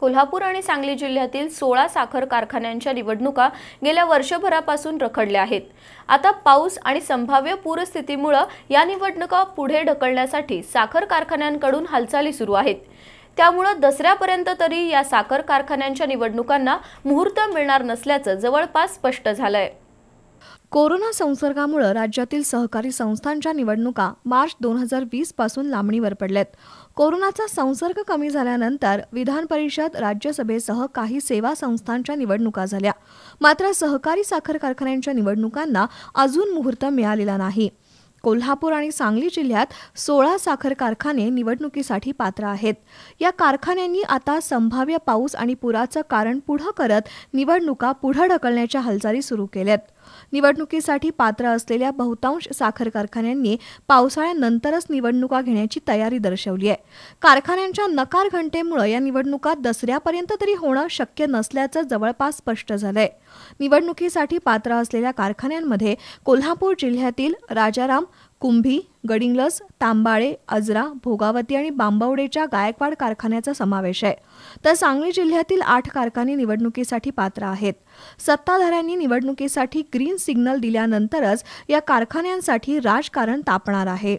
कोल्हापूर आणि सांगली जिल्ह्यातील सोळा साखर कारखान्यांच्या निवडणुका गेल्या वर्षभरापासून रखडल्या आहेत आता पाऊस आणि संभाव्य पूरस्थितीमुळे या निवडणुका पुढे ढकलण्यासाठी साखर कारखान्यांकडून हालचाली सुरू आहेत त्यामुळं दसऱ्यापर्यंत तरी या साखर कारखान्यांच्या निवडणुकांना मुहूर्त मिळणार नसल्याचं जवळपास स्पष्ट झालंय कोरोना संसर्गामुळे राज्यातील सहकारी संस्थांच्या निवडणुका मार्च दोन हजार वीस पासून लांबणीवर पडल्यात कोरोनाचा संसर्ग कमी झाल्यानंतर विधान परिषद राज्यसभेसह काही सेवा संस्थांच्या निवडणुका झाल्या मात्र सहकारी साखर कारखान्यांच्या निवडणुकांना अजून मुहूर्त मिळालेला नाही कोल्हापूर आणि सांगली जिल्ह्यात सोळा साखर कारखाने निवडणुकीसाठी पात्र आहेत या कारखान्यांनी आता संभाव्य पाऊस आणि पुराचं कारण पुढं करत निवडणुका पुढं ढकलण्याच्या हालचाली सुरू केल्यात निवडणुकीसाठी पात्र असलेल्या बहुतांश साखर कारखान्यांनी पावसाळ्यानंतरच निवडणुका घेण्याची तयारी दर्शवली आहे कारखान्यांच्या नकार घंटेमुळे या निवडणुका दसऱ्यापर्यंत तरी होणं शक्य नसल्याचं जवळपास स्पष्ट झालंय निवडणुकीसाठी पात्र असलेल्या कारखान्यांमध्ये कोल्हापूर जिल्ह्यातील राजाराम कुंभी गडिंगलस, तांबाळे अजरा भोगावती आणि बांबवडेच्या गायकवाड कारखान्याचा समावेश आहे तर सांगली जिल्ह्यातील आठ कारखाने निवडणुकीसाठी पात्र आहेत सत्ताधाऱ्यांनी निवडणुकीसाठी ग्रीन सिग्नल दिल्यानंतरच या कारखान्यांसाठी राजकारण तापणार आहे